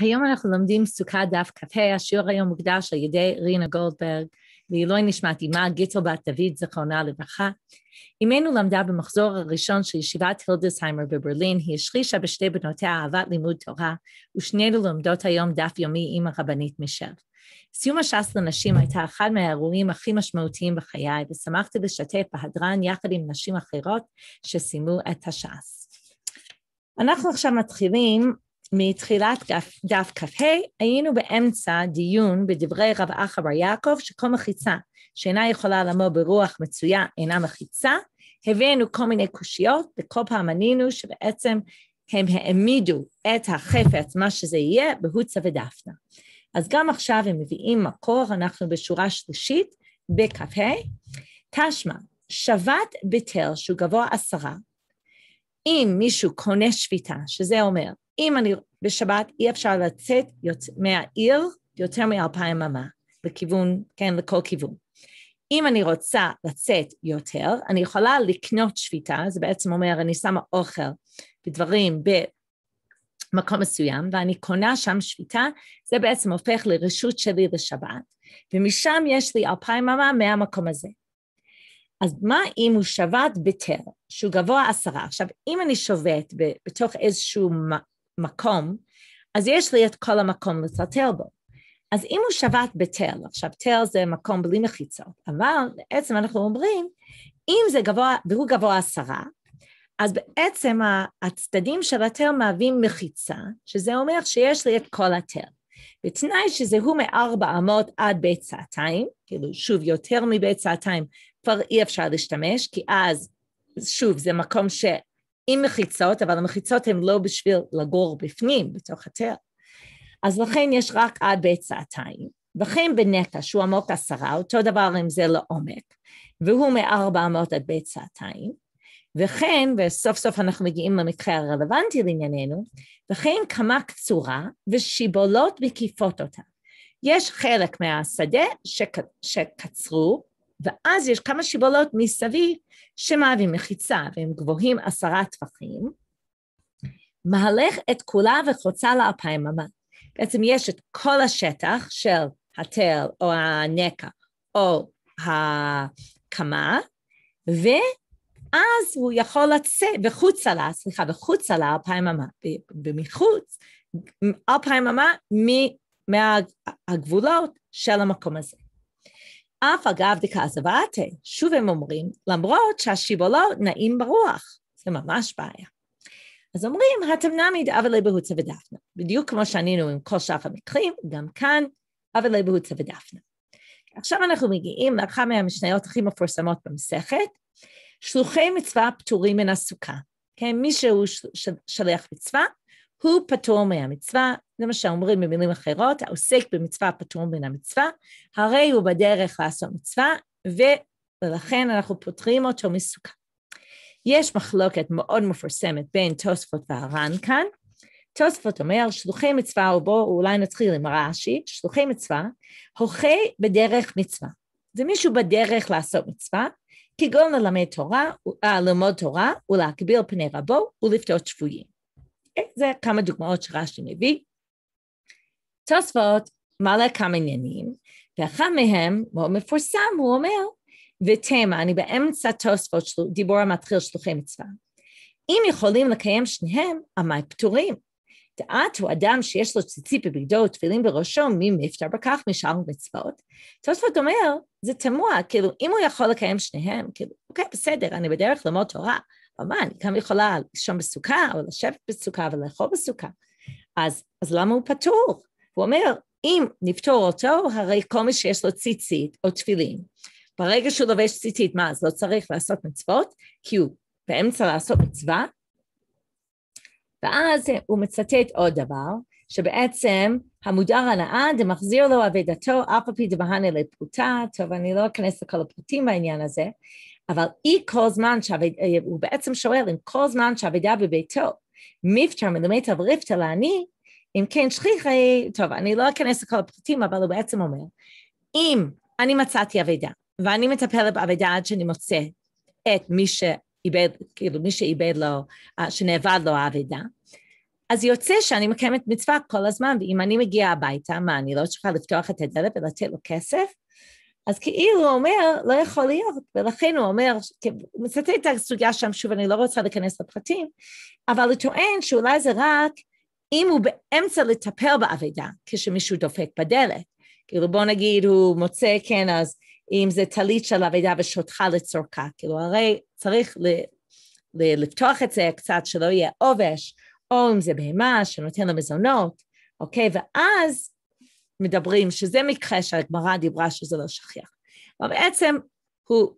היום אנחנו לומדים סוכה דף כ"ה, השיעור היום מוקדש על ידי רינה גולדברג, לעילוי לא נשמת אמה גיטל בת דוד, זכרונה לברכה. אמנו למדה במחזור הראשון של ישיבת הילדסהיימר בברלין, היא השרישה בשתי בנותיה אהבת לימוד תורה, ושנינו לומדות היום דף יומי עם הרבנית מישל. סיום הש"ס לנשים הייתה אחד מהאירועים הכי משמעותיים בחיי, ושמחתי לשתף בהדרן יחד עם נשים אחרות שסיימו את הש"ס. אנחנו עכשיו מתחילים מתחילת דף, כ"ה, היינו באמצע דיון בדברי רב אחא בר יעקב, שכל מחיצה שאינה יכולה לעמוד ברוח מצויה אינה מחיצה. הבאנו כל מיני קושיות, וכל פעם ענינו שבעצם הם העמידו את החפץ, מה שזה יהיה, בהוצה ודפנה. אז גם עכשיו הם מביאים מקור, אנחנו בשורה שלישית, בכ"ה. תשמע, שבת בתל שהוא גבוה עשרה, אם מישהו קונה שביתה, שזה אומר, אם אני בשבת אי אפשר לצאת יותר, מהעיר יותר מאלפיים אמה, לכיוון, כן, לכל כיוון. אם אני רוצה לצאת יותר, אני יכולה לקנות שביתה, זה בעצם אומר, אני שמה אוכל ודברים במקום מסוים, ואני קונה שם שביתה, זה בעצם הופך לרשות שלי לשבת, ומשם יש לי אלפיים אמה מהמקום הזה. אז מה אם הוא שבת בטל, שהוא גבוה עשרה? עכשיו, אם אני שובת בתוך איזשהו מקום, אז יש לי את כל המקום לטלטל בו. אז אם הוא שבת בתל, עכשיו תל זה מקום בלי מחיצות, אבל בעצם אנחנו אומרים, אם זה גבוה, והוא גבוה עשרה, אז בעצם הצדדים של התל מהווים מחיצה, שזה אומר שיש לי את כל התל. בתנאי שזה הוא מארבע אמות עד בית סעתיים, כאילו שוב יותר מבית סעתיים כבר אי אפשר להשתמש, כי אז שוב זה מקום ש... עם מחיצות, אבל המחיצות הן לא בשביל לגור בפנים, בתוך התל. אז לכן יש רק עד בית סעתיים. וכן בנטע, שהוא עמוק עשרה, אותו דבר אם זה לעומק, והוא מארבע אמות עד בית סעתיים. וכן, וסוף סוף אנחנו מגיעים למקרה הרלוונטי לענייננו, וכן קמה קצורה ושיבולות מקיפות אותה. יש חלק מהשדה שק, שקצרו, ואז יש כמה שיבולות מסביב שמהווים מחיצה, והם גבוהים עשרה טפחים, מהלך את כולה וחוצה לאלפיים אמה. בעצם יש את כל השטח של התל או הנקע או הקמה, ו... אז הוא יכול לצאת, וחוצה לה, סליחה, וחוצה לה אלפיים אמה, ומחוץ, אלפיים אמה מהגבולות של המקום הזה. אף אגב דכעזבתה, שוב הם אומרים, למרות שהשיבולות נעים ברוח, זה ממש בעיה. אז אומרים, התמנמי דאבלי לא בהוצה ודפנה. בדיוק כמו שענינו עם כל שאר המקרים, גם כאן, אבלי לא בהוצה ודפנה. עכשיו אנחנו מגיעים לאחת מהמשניות הכי מפורסמות במסכת, שלוחי מצווה פטורים מן הסוכה. כן, מי שהוא שליח מצווה, הוא פטור מהמצווה, זה מה שאומרים במילים אחרות, העוסק במצווה פטור מן המצווה, הרי הוא בדרך לעשות מצווה, ולכן אנחנו פוטרים אותו מסוכה. יש מחלוקת מאוד מפורסמת בין תוספות והר"ן כאן. תוספות אומר, שלוחי מצווה, או בואו אולי נתחיל עם רש"י, שלוחי מצווה, הוכה בדרך מצווה. זה מישהו בדרך לעשות מצווה, כגון ללמד תורה, אה, ללמוד תורה ולהקביל פני רבו ולפתור שפויים. אה, זה כמה דוגמאות שרש"י מביא. תוספות מעלה כמה עניינים, ואחד מהם, מאוד מפורסם, הוא אומר, ותמה, אני באמצע תוספות של דיבור המתחיל שלוחי מצווה. אם יכולים לקיים שניהם, עמי פטורים. דעת הוא אדם שיש לו ציצית בבגדו ותפילין בראשו, מי מפטר בכך משאר מצוות. תוספות אומר, זה תמוה, כאילו, אם הוא יכול לקיים שניהם, כאילו, אוקיי, בסדר, אני בדרך ללמוד תורה, אבל מה, אני גם יכולה לישון בסוכה, או לשבת בסוכה, ולאכול בסוכה. אז, אז למה הוא פטור? הוא אומר, אם נפטור אותו, הרי כל מי שיש לו ציצית או תפילין, ברגע שהוא לובש ציצית, מה, אז לא צריך לעשות מצוות? כי הוא באמצע לעשות מצווה? ואז הוא מצטט עוד דבר, שבעצם המודר הנאה דמחזיר לו אבידתו אף על פי דמהנה לפרוטה, טוב, אני לא אכנס לכל הפרוטים בעניין הזה, אבל אי כל זמן, שעביד, אה, הוא בעצם שואל אם כל זמן שאבידה בביתו, מיפטר מלמד על ריפטה לעני, אם כן שכיחי, טוב, אני לא אכנס לכל הפרטים, אבל הוא בעצם אומר, אם אני מצאתי אבידה ואני מטפלת באבידה עד שאני מוצא את מי ש... איבד, כאילו מי שאיבד לו, אה, שנאבד לו האבידה. אז יוצא שאני מקיימת מצווה כל הזמן, ואם אני מגיעה הביתה, מה, אני לא צריכה לפתוח את הדלת ולתת לו כסף? אז כאילו הוא אומר, לא יכול להיות, ולכן הוא אומר, כן, הוא מצטט את הסוגיה שם, שוב, אני לא רוצה להיכנס לפרטים, אבל הוא טוען שאולי זה רק אם הוא באמצע לטפל באבידה, כשמישהו דופק בדלת. כאילו, בוא נגיד, הוא מוצא, כן, אז אם זה טלית של אבידה ושותחה לצורכה, כאילו, הרי צריך ל, ל, לפתוח את זה קצת, שלא יהיה עובש, או אם זה בהמה שנותן מזונות, אוקיי? ואז מדברים שזה מקרה שהגמרא דיברה שזה לא שכיח. אבל בעצם הוא,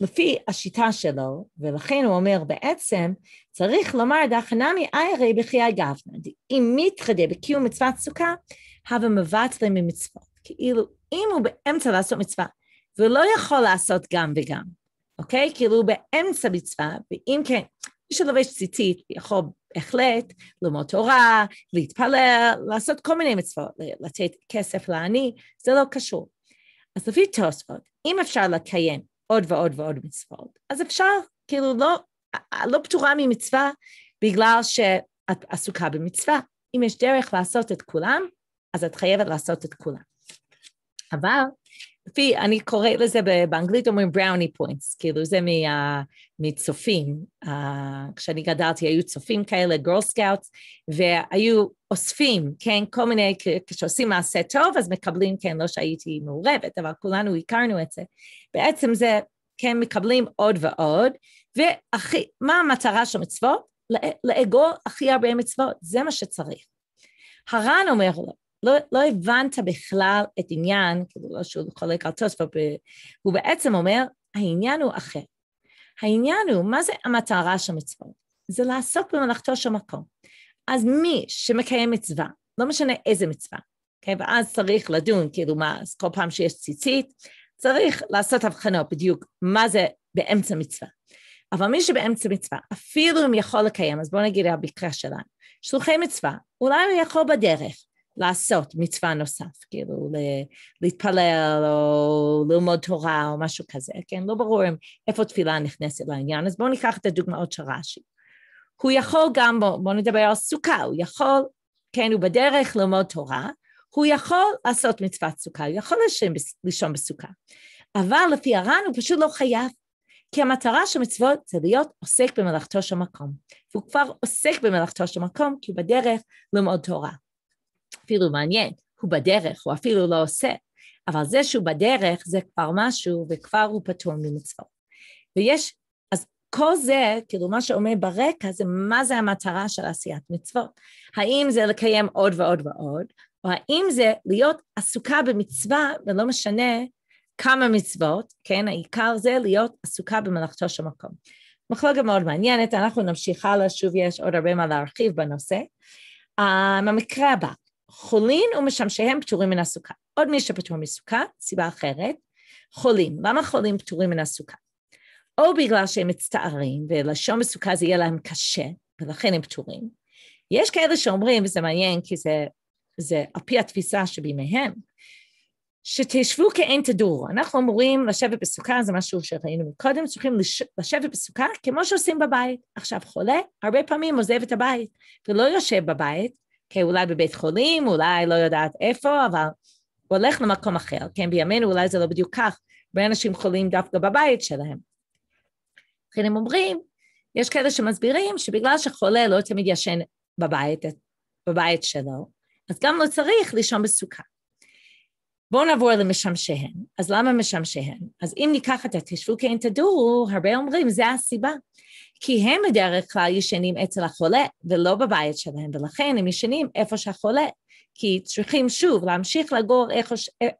לפי השיטה שלו, ולכן הוא אומר בעצם, צריך לומר דחנמי איירי בחיי גבנה, אם מתחדה בקיום מצוות סוכה, הווה מבטלה ממצוות. כאילו, אם הוא באמצע לעשות מצווה, והוא לא יכול לעשות גם וגם, אוקיי? כאילו באמצע מצווה, ואם כן, מי שלובש ציצית יכול בהחלט ללמוד תורה, להתפלל, לעשות כל מיני מצוות, לתת כסף לעני, זה לא קשור. אז לפי תוספות, אם אפשר לקיים עוד ועוד ועוד מצוות, אז אפשר, כאילו לא, לא פתורה ממצווה בגלל שאת עסוקה במצווה. אם יש דרך לעשות את כולם, אז את חייבת לעשות את כולם. אבל לפי, אני קוראת לזה באנגלית, אומרים בראוני פוינטס, כאילו זה מה, מצופים. Uh, כשאני גדלתי היו צופים כאלה, גרול סקאוטס, והיו אוספים, כן, כל מיני, כשעושים מעשה טוב אז מקבלים, כן, לא שהייתי מעורבת, אבל כולנו הכרנו את זה. בעצם זה, כן, מקבלים עוד ועוד, והכי, מה המטרה של מצוות? לאגור הכי הרבה מצוות, זה מה שצריך. הר"ן אומר לו, לא, לא הבנת בכלל את עניין, כאילו לא שהוא חולק על תוספות, הוא בעצם אומר, העניין הוא אחר. העניין הוא, מה זה המטרה של מצוות? זה לעסוק במלאכתו של מקום. אז מי שמקיים מצווה, לא משנה איזה מצווה, okay? אוקיי? ואז צריך לדון, כאילו מה, אז כל פעם שיש ציצית, צריך לעשות הבחנות בדיוק מה זה באמצע מצווה. אבל מי שבאמצע מצווה, אפילו אם יכול לקיים, אז בואו נגיד על המקרה שלנו, שלוחי מצווה, אולי הוא יכול בדרך, לעשות מצווה נוסף, כאילו להתפלל או ללמוד תורה או משהו כזה, כן? לא ברור אם, איפה תפילה נכנסת לעניין, אז בואו ניקח את הדוגמאות של רש"י. הוא יכול גם, בואו בוא נדבר על סוכה, הוא יכול, כן, הוא בדרך ללמוד תורה, הוא יכול לעשות מצוות סוכה, הוא יכול לישון, לישון בסוכה. אבל לפי הר"ן הוא פשוט לא חייב, כי המטרה של מצוות זה להיות עוסק במלאכתו של מקום. והוא כבר עוסק במלאכתו של מקום, כי הוא בדרך ללמוד תורה. אפילו מעניין, הוא בדרך, הוא אפילו לא עושה, אבל זה שהוא בדרך זה כבר משהו וכבר הוא פטור ממצוות. ויש, אז כל זה, כאילו מה שעומד ברקע זה מה זה המטרה של עשיית מצוות. האם זה לקיים עוד ועוד ועוד, או האם זה להיות עסוקה במצווה ולא משנה כמה מצוות, כן, העיקר זה להיות עסוקה במלאכתו של מקום. מחלוקת מאוד מעניינת, אנחנו נמשיך הלאה, שוב יש עוד הרבה מה להרחיב בנושא. Um, אה, המקרה הבא, חולין ומשמשיהם פטורים מן הסוכה. עוד מי שפטור מסוכה, סיבה אחרת, חולין. למה חולין פטורים מן הסוכה? או בגלל שהם מצטערים, ולשון מסוכה זה יהיה להם קשה, ולכן הם פטורים. יש כאלה שאומרים, וזה מעניין, כי זה, זה על פי התפיסה שבימיהם, שתשבו כאין תדור. אנחנו אמורים לשבת בסוכה, זה משהו שראינו קודם, צריכים לש... לשבת בסוכה כמו שעושים בבית. עכשיו, חולה הרבה פעמים עוזב את הבית, ולא יושב בבית, אוקיי, אולי בבית חולים, אולי לא יודעת איפה, אבל הוא הולך למקום אחר, כן? בימינו אולי זה לא בדיוק כך, הרבה אנשים חולים דווקא בבית שלהם. לכן הם אומרים, יש כאלה שמסבירים שבגלל שחולה לא תמיד ישן בבית, בבית שלו, אז גם לא צריך לישון בסוכה. בואו נעבור למשמשיהן. אז למה משמשיהן? אז אם ניקח את התשבו כן תדורו, הרבה אומרים, זה הסיבה. כי הם בדרך כלל ישנים אצל החולה ולא בבית שלהם, ולכן הם ישנים איפה שהחולה, כי צריכים שוב להמשיך לגור איך,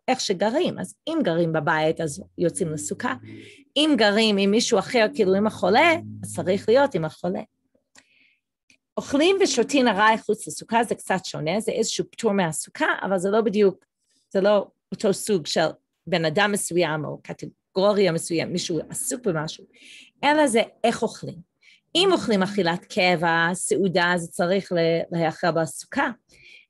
איך שגרים. אז אם גרים בבית, אז יוצאים לסוכה. אם גרים עם מישהו אחר, כאילו עם החולה, אז צריך להיות עם החולה. אוכלים ושותים ארעי חוץ לסוכה זה קצת שונה, זה איזשהו פטור מהסוכה, אבל זה לא בדיוק, זה לא אותו סוג של בן אדם מסוים או קטגוריה מסוימת, מישהו עסוק במשהו, אלא זה איך אוכלים. אם אוכלים אכילת קבע, סעודה, זה צריך להיאכל בסוכה.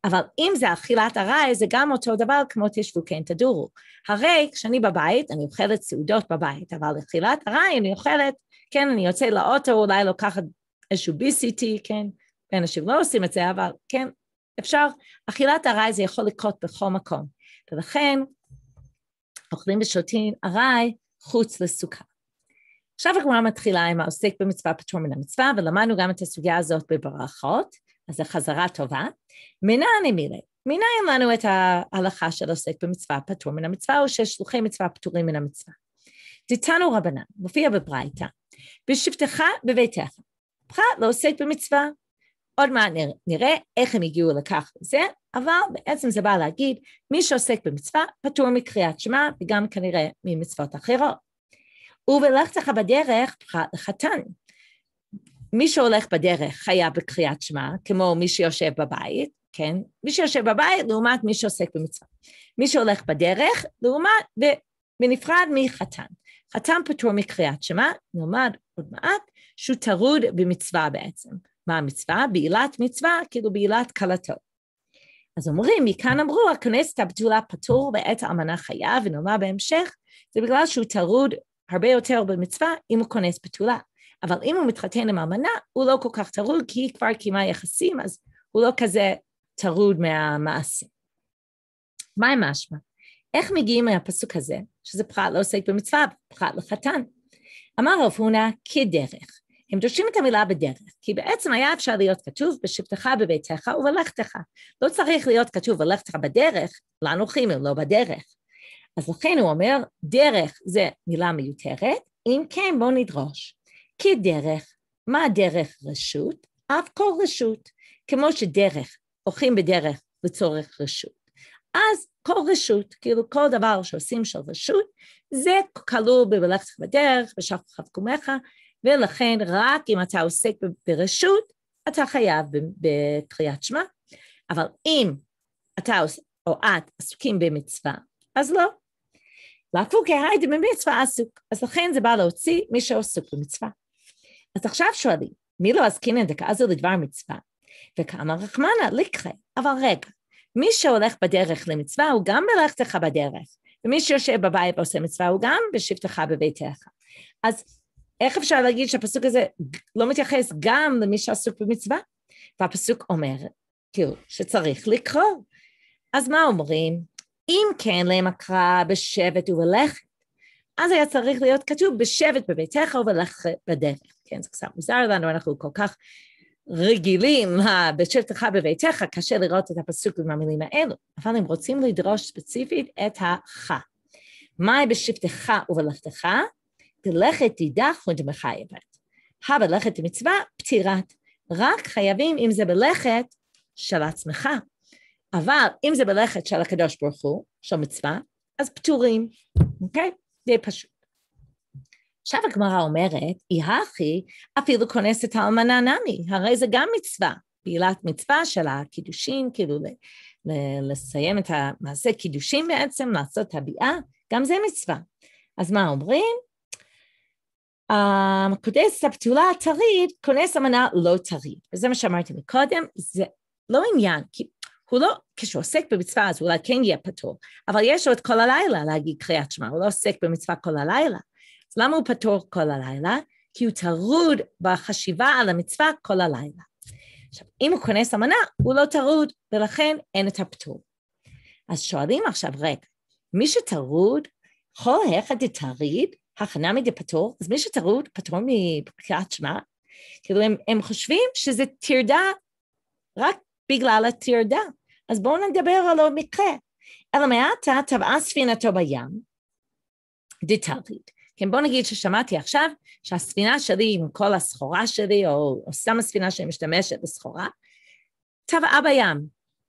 אבל אם זה אכילת ארעי, זה גם אותו דבר כמו תשבו כן תדורו. הרי כשאני בבית, אני אוכלת סעודות בבית, אבל אכילת ארעי אני אוכלת, כן, אני יוצא לאוטו, אולי לוקחת איזשהו BCT, כן, ואנשים לא עושים את זה, אבל כן, אפשר, אכילת ארעי זה יכול לקרות בכל מקום. ולכן, אוכלים ושותים ארעי חוץ לסוכה. עכשיו הגמרא מתחילה עם העוסק במצווה פטור מן המצווה, ולמדנו גם את הסוגיה הזאת בברכות, אז זו חזרה טובה. מנה מנעני מילי, מנין לנו את ההלכה של עוסק במצווה פטור מן המצווה, או ששלוחי מצווה פטורים מן המצווה. דתנו רבנן, מופיע בברייתא, בשבתך בביתך, פחת לעוסק במצווה. עוד מעט נראה איך הם הגיעו לכך וזה, אבל בעצם זה בא להגיד, מי שעוסק במצווה פטור מקריאת שמע, וגם כנראה ממצוות אחרות. ובלכת לך בדרך פחת לחתן. מי שהולך בדרך חיה בקריאת שמע, כמו מי שיושב בבית, כן? מי שיושב בבית לעומת מי שעוסק במצווה. מי שהולך בדרך לעומת, בנפרד מחתן. חתן פטור מקריאת שמע, נלמד עוד מעט, שהוא טרוד במצווה בעצם. מה המצווה? בעילת מצווה, כאילו בעילת כלתו. אז אומרים, מכאן אמרו, הכנסת הבתולה פטור בעת האמנה חיה, ונאמר בהמשך, זה בגלל שהוא טרוד הרבה יותר במצווה אם הוא כונס בתולה. אבל אם הוא מתחתן עם אלמנה, הוא לא כל כך טרוד, כי היא כבר קיימה יחסים, אז הוא לא כזה טרוד מהמעשה. מה עם האשמה? איך מגיעים מהפסוק הזה, שזה פרט לא עוסק במצווה, פרט לחתן? אמר רב הונא, כדרך. הם דורשים את המילה בדרך, כי בעצם היה אפשר להיות כתוב בשבתך בביתך ובלכתך. לא צריך להיות כתוב ולכתך בדרך, לאנוכימים, לא בדרך. אז לכן הוא אומר, דרך זה מילה מיותרת, אם כן בואו נדרוש. כי דרך, מה דרך רשות? אף כל רשות. כמו שדרך, הולכים בדרך לצורך רשות. אז כל רשות, כאילו כל דבר שעושים של רשות, זה כלול בבלכת בדרך, בשפך חבקומך, ולכן רק אם אתה עוסק ברשות, אתה חייב בקריאת שמע. אבל אם אתה או את עסוקים במצווה, אז לא, להפוק ההיידה במצווה עסוק. אז לכן זה בא להוציא מי שעסוק במצווה. אז עכשיו שואלים, מי לא עסקינן דקאזו לדבר מצווה? וכמה רחמנה לקחה. אבל רגע, מי שהולך בדרך למצווה הוא גם בלכתך בדרך, ומי שיושב בבית ועושה מצווה הוא גם בשבתך בביתך. אז איך אפשר להגיד שהפסוק הזה לא מתייחס גם למי שעסוק במצווה? והפסוק אומר, כאילו, שצריך לקרוא. אז מה אומרים? אם כן למקרא בשבט ובלכת, אז היה צריך להיות כתוב בשבט בביתך ובלכת בדרך. כן, זה קצת מוזר לנו, אנחנו כל כך רגילים בשבתך בביתך, קשה לראות את הפסוק עם המילים האלו, אבל הם רוצים לדרוש ספציפית את ה"ך". מהי בשבתך ובלכתך, תלכת תידח ודמך יבט. הבלכת מצווה, פטירת. רק חייבים, אם זה בלכת, של עצמך, אבל אם זה בלכת של הקדוש ברוך הוא, של מצווה, אז פטורים, אוקיי? די פשוט. עכשיו הגמרא אומרת, אי הכי אפילו כונס את האלמנה נמי, הרי זה גם מצווה, פעילת מצווה של הקידושין, כאילו לסיים את המעשה קידושין בעצם, לעשות הביאה, גם זה מצווה. אז מה אומרים? הכונס הבתולה הטרית, כונס אמנה לא טרית. וזה מה שאמרתי מקודם, זה לא עניין, כי הוא לא, כשהוא עוסק במצווה אז אולי כן יהיה פטור, אבל יש לו את כל הלילה להגיד קריאת שמע, הוא לא עוסק במצווה כל הלילה. אז למה הוא פטור כל הלילה? כי הוא טרוד בחשיבה על המצווה כל הלילה. עכשיו, אם הוא כונס אמנה, הוא לא טרוד, ולכן אין את הפטור. אז שואלים עכשיו, רגע, מי שטרוד, כל היכא דתריד, מדי פטור, אז מי שטרוד פטור מקריאת שמע? כאילו, הם, הם חושבים שזה טרדה רק בגלל הטרדה. אז בואו נדבר על המקרה. אלא מעתה טבעה ספינתו בים, דתלתית. כן, בואו נגיד ששמעתי עכשיו שהספינה שלי עם כל הסחורה שלי, או, או סתם הספינה שמשתמשת בסחורה, טבעה בים.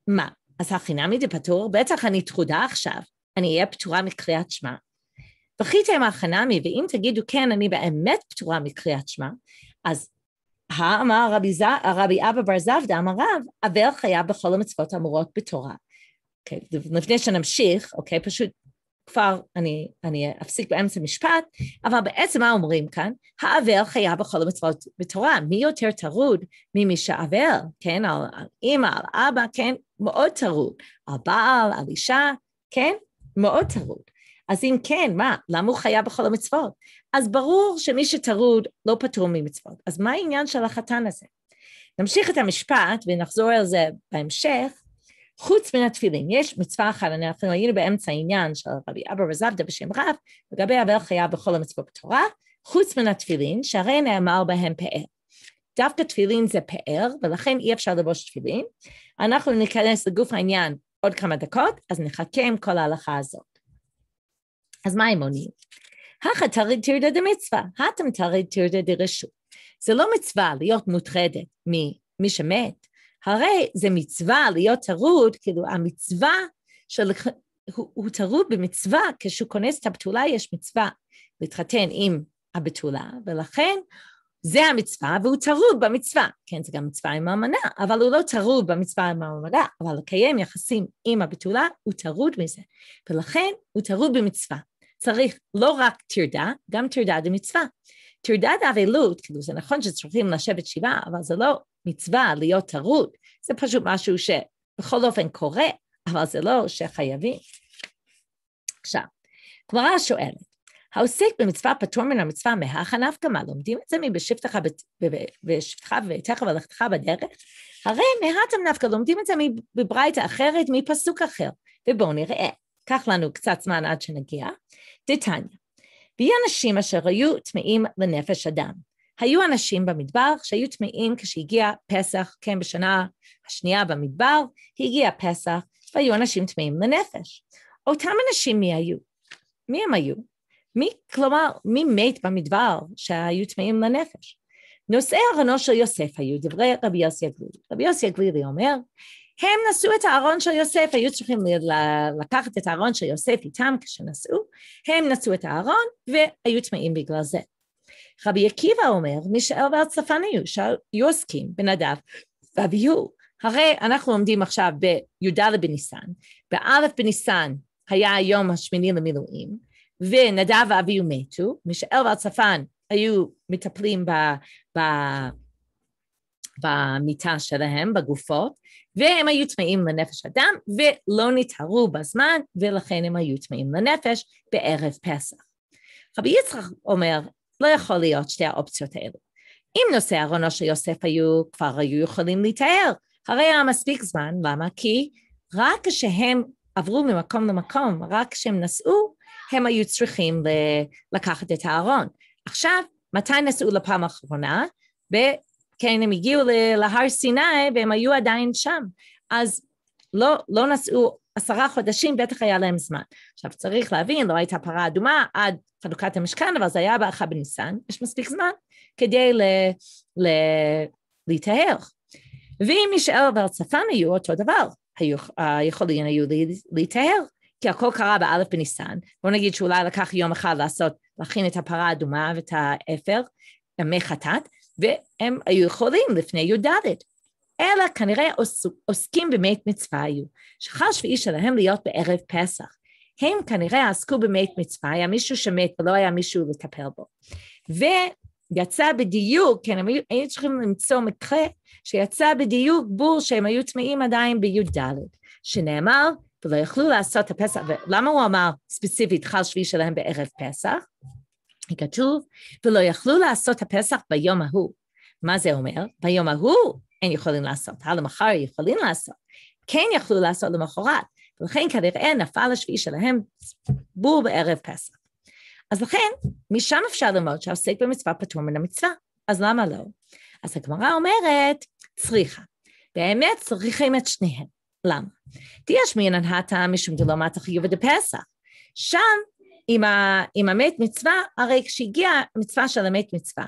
מה, אז החינמי זה פטור? בטח אני טרודה עכשיו, אני אהיה פטורה מקריאת שמע. וכי החינמי, ואם תגידו כן, אני באמת פטורה מקריאת שמע, אז האמר רבי, ז... רבי אבא בר זבדא, אמר רב, אבל חייב בכל המצוות האמורות בתורה. אוקיי, okay, לפני שנמשיך, אוקיי, okay, פשוט כבר אני, אני אפסיק באמצע המשפט, אבל בעצם מה אומרים כאן? האבל חייב בכל המצוות בתורה. מי יותר טרוד ממי שאבל, כן? על, על אימא, על אבא, כן? מאוד טרוד. על בעל, על אישה, כן? מאוד טרוד. אז אם כן, מה? למה הוא חייב בכל המצוות? אז ברור שמי שטרוד לא פטור ממצוות. אז מה העניין של החתן הזה? נמשיך את המשפט ונחזור על זה בהמשך. חוץ מן התפילין, יש מצווה אחת, אנחנו היינו באמצע העניין של רבי אבא רזבדה בשם רב, לגבי אבל חייב בכל המצוות בתורה, חוץ מן התפילין, שהרי נאמר בהם פאר. דווקא תפילין זה פאר, ולכן אי אפשר לבוש תפילין. אנחנו ניכנס לגוף העניין עוד כמה דקות, אז נחכה עם כל ההלכה הזאת. אז מה הם עונים? הכה תריד תרדה דמצווה, תריד תרדה דרשות. זה לא מצווה להיות מוטרדת ממי שמת, הרי זה מצווה להיות טרוד, כאילו המצווה של... הוא, הוא טרוד במצווה, כשהוא כונס את הבתולה יש מצווה להתחתן עם הבתולה, ולכן זה המצווה, והוא טרוד במצווה. כן, זה גם מצווה עם האמנה, אבל הוא לא טרוד במצווה עם האמנה, אבל לקיים יחסים עם הבתולה, הוא טרוד מזה. ולכן הוא טרוד במצווה. צריך לא רק טרדה, גם טרדה זה מצווה. טרדה זה אבלות, כאילו זה נכון שצריכים לשבת שבעה, אבל זה לא מצווה להיות טרוד, זה פשוט משהו שבכל אופן קורה, אבל זה לא שחייבים. עכשיו, גמרא שואלת, העוסק במצווה פטור מן המצווה מהכה נפקא מה, לומדים את זה מבשבתך וביתך ובלכתך בדרך? הרי מהתם נפקא לומדים את זה מברייתא אחרת, מפסוק אחר, ובואו נראה. ייקח לנו קצת זמן עד שנגיע, דתניא, ויהיו אנשים אשר היו טמאים לנפש אדם. היו אנשים במדבר שהיו טמאים כשהגיע פסח, כן, בשנה השנייה במדבר, הגיע פסח, והיו אנשים טמאים לנפש. אותם אנשים מי היו? מי הם היו? מי, כלומר, מי מת במדבר שהיו טמאים לנפש? נושאי ארונו של יוסף היו דברי רבי יוסי הגלילי. רבי יוסי הגלילי אומר, הם נשאו את הארון של יוסף, היו צריכים לקחת את הארון של יוסף איתם כשנשאו, הם נשאו את הארון והיו טמאים בגלל זה. רבי עקיבא אומר, מי מישאל צפן היו, שהיו עוסקים בנדב ואביהו. הרי אנחנו עומדים עכשיו בי"ד בניסן, באלף בניסן היה היום השמיני למילואים, ונדב ואביהו מתו, מי שאל מישאל צפן היו מטפלים ב... ב במיטה שלהם, בגופות, והם היו טמאים לנפש אדם ולא נטהרו בזמן ולכן הם היו טמאים לנפש בערב פסח. רבי יצחק אומר, לא יכול להיות שתי האופציות האלו. אם נושא ארונו של יוסף היו, כבר היו יכולים להיטהר, הרי היה מספיק זמן, למה? כי רק כשהם עברו ממקום למקום, רק כשהם נסעו, הם היו צריכים לקחת את הארון. עכשיו, מתי נסעו לפעם האחרונה? כן, הם הגיעו להר סיני והם היו עדיין שם. אז לא, לא נסעו עשרה חודשים, בטח היה להם זמן. עכשיו צריך להבין, לא הייתה פרה אדומה עד חנוכת המשכן, אבל זה היה באחד בניסן, יש מספיק זמן כדי ל, ל, להיטהר. ואם מישאל והרצפן היו אותו דבר, היו, יכולים היו להיטהר, כי הכל קרה באלף בניסן. בואו נגיד שאולי לקח יום אחד לעשות, להכין את הפרה האדומה ואת האפר, ימי חטאת, והם היו יכולים לפני י"ד. אלא כנראה עוסקים במת מצווה היו, שחש ואיש שלהם להיות בערב פסח. הם כנראה עסקו במת מצווה, היה מישהו שמת ולא היה מישהו לטפל בו. ויצא בדיוק, כן, הם היו היו צריכים למצוא מקרה שיצא בדיוק בור שהם היו טמאים עדיין בי"ד, שנאמר, ולא יכלו לעשות את הפסח, ולמה הוא אמר ספציפית חל שביעי שלהם בערב פסח? כתוב, ולא יכלו לעשות הפסח ביום ההוא. מה זה אומר? ביום ההוא אין יכולים לעשות, הלמחר יכולים לעשות. כן יכלו לעשות למחרת, ולכן כנראה נפל השביעי שלהם בור בערב פסח. אז לכן, משם אפשר ללמוד שהעוסק במצווה פטור מן המצווה, אז למה לא? אז הגמרא אומרת, צריכה. באמת צריכים את שניהם. למה? תהיה שמי ננהתה משום דלומת החיוב עד הפסח. שם עם, ה, עם המת מצווה, הרי כשהגיעה המצווה של המת מצווה,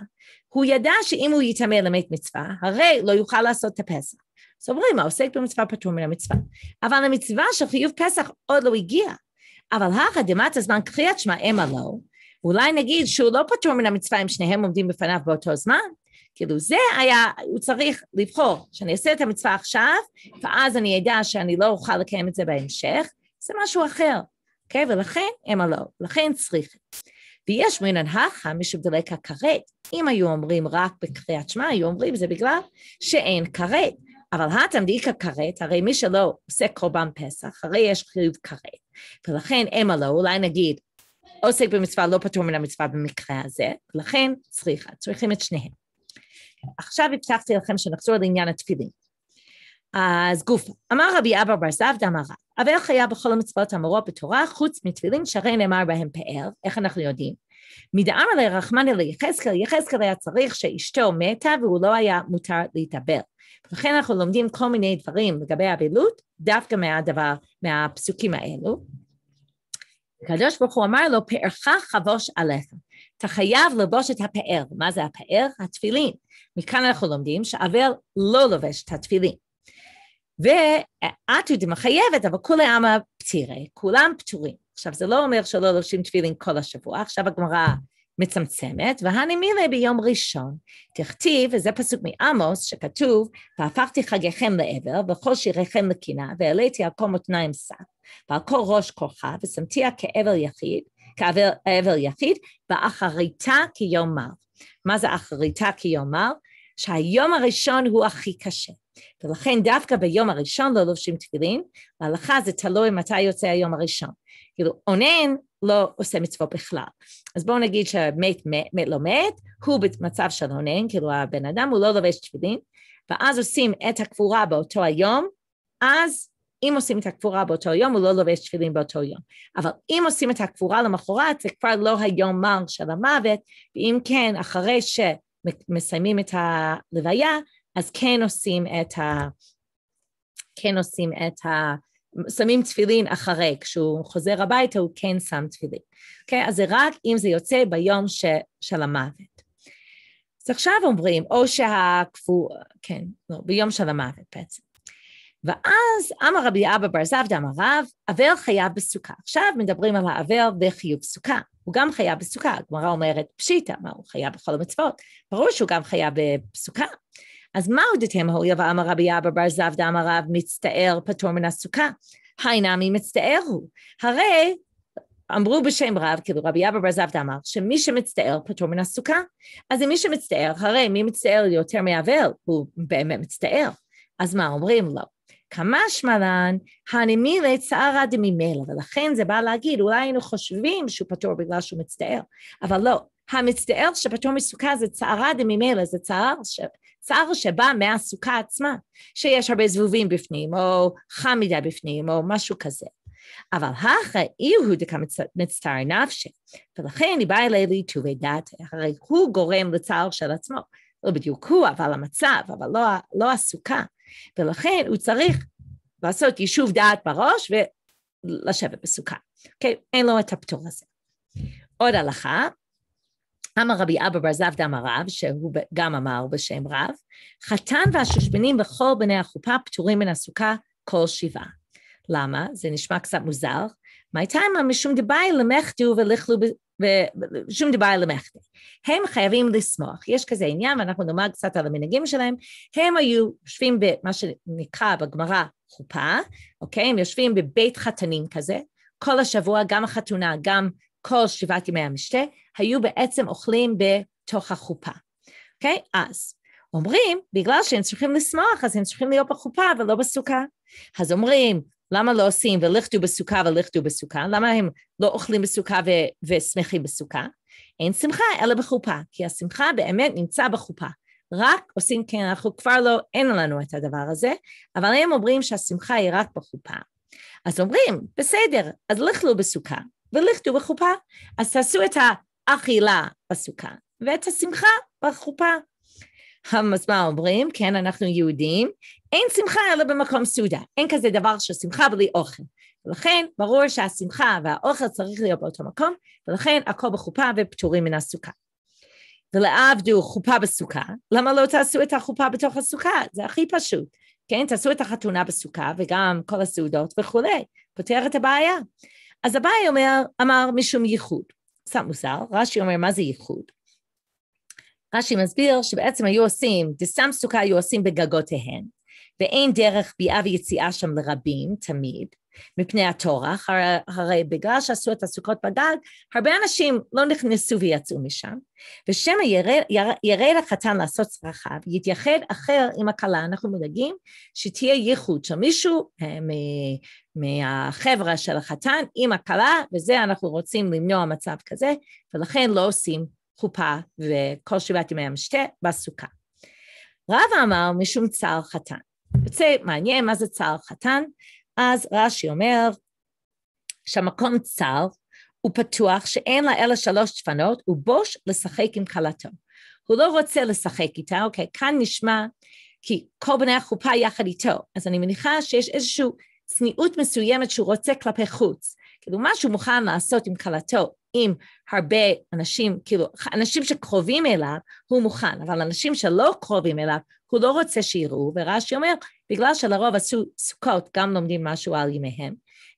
הוא ידע שאם הוא יטמא למת מצווה, הרי לא יוכל לעשות את הפסח. אז אומרים, העוסק במצווה פטור מן המצווה. אבל המצווה של חיוב פסח עוד לא הגיעה. אבל הכה דמת הזמן קריאת שמע המה לא, אולי נגיד שהוא לא פטור מן המצווה אם שניהם עומדים בפניו באותו זמן, כאילו זה היה, הוא צריך לבחור, שאני אעשה את המצווה עכשיו, ואז אני אדע שאני לא אוכל לקיים את זה בהמשך, זה משהו אחר. אוקיי? ולכן הם הלא, לכן צריך. ויש מינן הנחה משבדלי ככרת. אם היו אומרים רק בקריאת שמע, היו אומרים זה בגלל שאין כרת. אבל התמדיק הכרת, הרי מי שלא עושה קורבן פסח, הרי יש חיוב כרת. ולכן הם הלא, אולי נגיד, עוסק במצווה לא פטור מן המצווה במקרה הזה, לכן צריכה, צריכים את שניהם. עכשיו הבטחתי לכם שנחזור לעניין התפילין. אז גוף, אמר רבי אבא בר זבדא אמר רב, אבל איך היה בכל המצוות האמורות בתורה, חוץ מתפילין שהרי נאמר בהם פאר, איך אנחנו יודעים? מדאמר לרחמנא ליחזקאל, יחזקאל היה צריך שאשתו מתה והוא לא היה מותר להתאבל. לכן אנחנו לומדים כל מיני דברים לגבי אבילות, דווקא מהדבר, מהפסוקים האלו. הקדוש ברוך הוא אמר לו, פארך חבוש עליך. אתה חייב ללבוש את הפאר. מה זה הפאר? התפילין. מכאן אנחנו לומדים שאבל לא לובש את התפילין. ואת ואטודים מחייבת, אבל כולי עמא פטירי, כולם פטורים. עכשיו, זה לא אומר שלא לובשים תפילין כל השבוע, עכשיו הגמרא מצמצמת, והני מילי ביום ראשון. תכתיב, וזה פסוק מעמוס, שכתוב, והפכתי חגיכם לעבר, וכל שיריכם לקינה, והעליתי על כל מותניים שק, ועל כל ראש כוחה, ושמתיה כאבל יחיד, כאבל יחיד, ואחריתה כיום מר. מה זה אחריתה כיום מר? שהיום הראשון הוא הכי קשה. ולכן דווקא ביום הראשון לא לובשים תפילין, בהלכה זה תלוי מתי יוצא היום הראשון. כאילו אונן לא עושה מצוות בכלל. אז בואו נגיד שמת מת, מת לא מת, הוא במצב של אונן, כאילו הבן אדם הוא לא לובש תפילין, ואז עושים את הקבורה באותו היום, אז אם עושים את הקבורה באותו יום, הוא לא לובש תפילין באותו יום. אבל אם עושים את הקבורה למחרת, זה כבר לא היום מר של המוות, ואם כן, אחרי שמסיימים את הלוויה, אז כן עושים את ה... כן עושים את ה... שמים תפילין אחרי, כשהוא חוזר הביתה הוא כן שם תפילין. אוקיי? Okay? אז זה רק אם זה יוצא ביום ש... של המוות. אז עכשיו אומרים, או שהכפו... כן, לא, ביום של המוות בעצם. ואז אמר רבי אבא בר זבדא אמר רב, אבל חייב בסוכה. עכשיו מדברים על האבל וחיוב סוכה. הוא גם חייב בסוכה, הגמרא אומרת פשיטא, מה הוא חייב בכל המצוות? ברור שהוא גם חייב בסוכה. אז מה הודיתם האויב אמר רבי אבא בר זבדא אמר רב מצטער פטור מן הסוכה. היי נמי מצטער הוא. הרי אמרו בשם רב, כאילו רבי אבא בר זבדא אמר, שמי שמצטער פטור מן הסוכה. אז אם מי שמצטער, הרי מי מצטער יותר מאבל, הוא באמת מצטער. אז מה אומרים לו? לא. כמה שמלן, הנמי צערה דמימלא, ולכן זה בא להגיד, אולי היינו חושבים שהוא פטור בגלל שהוא מצטער, אבל לא. המצטער שפטור מסוכה זה צערה דמימלא, זה צער שיער שבא מהסוכה עצמה, שיש הרבה זבובים בפנים, או חם מדי בפנים, או משהו כזה. אבל הכא איהו מצטער נפשי, ולכן היא באה אלי ליטובי דת, הרי הוא גורם לצער של עצמו. לא בדיוק הוא, אבל המצב, אבל לא, לא הסוכה. ולכן הוא צריך לעשות יישוב דעת בראש ולשבת בסוכה. אוקיי? אין לו את הפטור הזה. עוד הלכה, אמר רבי אבא בר זבדה אמר רב, שהוא גם אמר בשם רב, חתן והשושבנים וכל בני החופה פטורים מן הסוכה כל שבעה. למה? זה נשמע קצת מוזר. מה הייתה עם משום דבעי למחדו ולכלו ב... ושום דבר על המחטא. הם חייבים לשמוח. יש כזה עניין, ואנחנו נאמר קצת על המנהגים שלהם. הם היו יושבים במה שנקרא בגמרא חופה, אוקיי? הם יושבים בבית חתנים כזה, כל השבוע, גם החתונה, גם כל שבעת ימי המשתה, היו בעצם אוכלים בתוך החופה. אוקיי? Okay? אז אומרים, בגלל שהם צריכים לשמוח, אז הם צריכים להיות בחופה ולא בסוכה. אז אומרים, למה לא עושים ולכתו בסוכה ולכתו בסוכה? למה הם לא אוכלים בסוכה ו- ושמחים בסוכה? אין שמחה אלא בחופה, כי השמחה באמת נמצא בחופה. רק עושים כן, אנחנו כבר לא, אין לנו את הדבר הזה, אבל הם אומרים שהשמחה היא רק בחופה. אז אומרים, בסדר, אז לכלו בסוכה, ולכתו בחופה. אז תעשו את האכילה בסוכה ואת השמחה בחופה. אז מה אומרים? כן, אנחנו יהודים, אין שמחה אלא במקום סעודה. אין כזה דבר של שמחה בלי אוכל. ולכן ברור שהשמחה והאוכל צריך להיות באותו מקום, ולכן הכל בחופה ופטורים מן הסוכה. ולעבדו חופה בסוכה, למה לא תעשו את החופה בתוך הסוכה? זה הכי פשוט. כן, תעשו את החתונה בסוכה וגם כל הסעודות וכולי, פותר את הבעיה. אז אביי אומר, אמר משום ייחוד. סתם מוזר, רש"י אומר, מה זה ייחוד? רש"י מסביר שבעצם היו עושים, דסם סוכה היו עושים בגגותיהן, ואין דרך ביאה ויציאה שם לרבים, תמיד, מפני הטורח, הרי, הרי בגלל שעשו את הסוכות בגג, הרבה אנשים לא נכנסו ויצאו משם, ושמא ירא, ירא, ירא לחתן לעשות צרכיו, יתייחד אחר עם הכלה, אנחנו מודאגים שתהיה ייחוד של מישהו אה, מהחברה של החתן עם הכלה, וזה אנחנו רוצים למנוע מצב כזה, ולכן לא עושים חופה וכל שבעת ימי המשתה בסוכה. רב אמר משום צער חתן. יוצא מעניין מה זה צער חתן, אז רש"י אומר שהמקום צר הוא פתוח שאין לה אלא שלוש דפנות, הוא בוש לשחק עם כלתו. הוא לא רוצה לשחק איתה, אוקיי, כאן נשמע כי כל בני החופה יחד איתו, אז אני מניחה שיש איזשהו צניעות מסוימת שהוא רוצה כלפי חוץ. כאילו, מה שהוא מוכן לעשות עם כלתו, עם הרבה אנשים, כאילו, אנשים שקרובים אליו, הוא מוכן, אבל אנשים שלא קרובים אליו, הוא לא רוצה שיראו, ורש"י אומר, בגלל שלרוב עשו סוכות, גם לומדים משהו על ימיהם,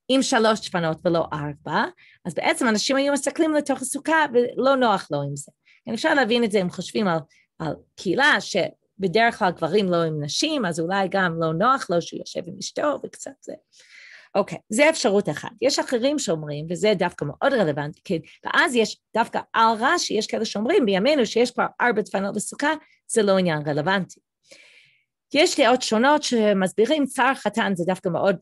עם שלוש שפנות ולא ארבע, אז בעצם אנשים היו מסתכלים לתוך הסוכה ולא נוח לו עם זה. אפשר להבין את זה אם חושבים על, על קהילה ש... בדרך כלל גברים לא עם נשים, אז אולי גם לא נוח לו שהוא יושב עם אשתו וקצת זה. אוקיי, okay, זה אפשרות אחת. יש אחרים שאומרים, וזה דווקא מאוד רלוונטי, כי כן, ואז יש דווקא על רש"י, יש כאלה שאומרים בימינו שיש כבר ארבע דפנות לסוכה, זה לא עניין רלוונטי. יש דעות שונות שמסבירים, צער חתן זה דווקא מאוד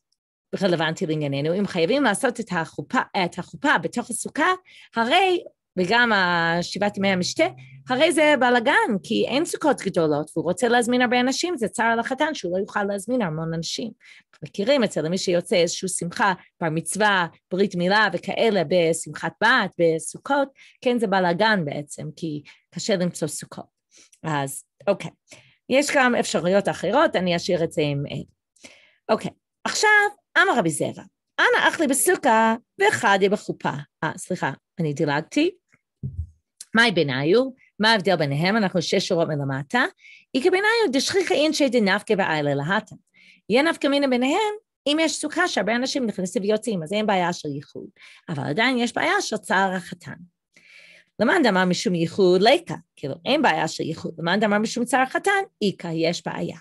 רלוונטי לענייננו. אם חייבים לעשות את החופה, את החופה בתוך הסוכה, הרי וגם השבעת ימי המשתה, הרי זה בלאגן, כי אין סוכות גדולות, והוא רוצה להזמין הרבה אנשים, זה צער על החתן שהוא לא יוכל להזמין המון אנשים. מכירים אצל מי שיוצא איזושהי שמחה, בר מצווה, ברית מילה וכאלה, בשמחת בת, בסוכות, כן, זה בלאגן בעצם, כי קשה למצוא סוכות. אז אוקיי. יש גם אפשרויות אחרות, אני אשאיר את זה עם אל. אוקיי, עכשיו, אמר רבי זרע, אנא אחלי בסוכה ואחד יהיה בחופה. אה, סליחה, אני דילגתי. מהי ביניו, מה ההבדל ביניהם? אנחנו שש שורות מלמטה. איכא ביניו דשכיחא אינשי דנפקא ואיילא להתא. יהיה נפקא מינא ביניהם אם יש סוכה שהרבה אנשים נכנסים ויוצאים, אז אין בעיה של ייחוד, אבל עדיין יש בעיה של צער החתן. למאן דאמר משום ייחוד ליקא, לא כאילו אין בעיה של ייחוד, למאן דאמר משום צער החתן, איכא יש בעיה.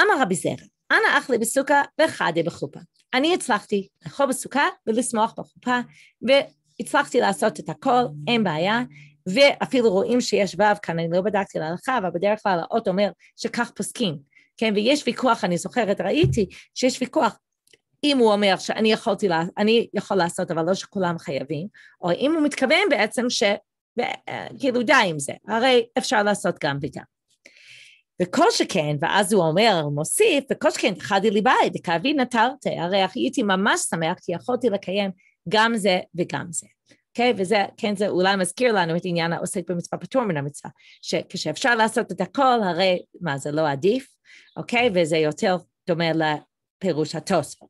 אמר רבי זרע, אנא אכלי בסוכה וחדי בחופה. אני הצלחתי לאכול בסוכה ולשמוח בחופה, והצלחתי לעשות את הכל, אין בעיה, ואפילו רואים שיש ו' כאן, אני לא בדקתי להלכה, אבל בדרך כלל האות אומר שכך פוסקים, כן? ויש ויכוח, אני זוכרת, ראיתי שיש ויכוח אם הוא אומר שאני יכולתי, לה, אני יכול לעשות, אבל לא שכולם חייבים, או אם הוא מתכוון בעצם ש... אה, כאילו די עם זה, הרי אפשר לעשות גם וגם. וכל שכן, ואז הוא אומר, הוא מוסיף, וכל שכן, חדי לי בית, דקאבי נטרתי, הרי הייתי ממש שמח כי יכולתי לקיים גם זה וגם זה. אוקיי? Okay, וזה, כן, זה אולי מזכיר לנו את עניין העוסק במצווה פטור מן המצווה, שכשאפשר לעשות את הכל, הרי מה, זה לא עדיף, אוקיי? Okay, וזה יותר דומה לפירוש התוספות.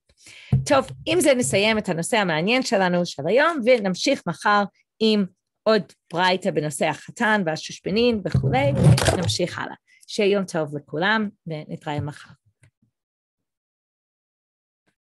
טוב, עם זה נסיים את הנושא המעניין שלנו של היום, ונמשיך מחר עם עוד ברייתא בנושא החתן והשושבנין וכולי, ונמשיך הלאה. שיהיה יום טוב לכולם, ונתראה מחר.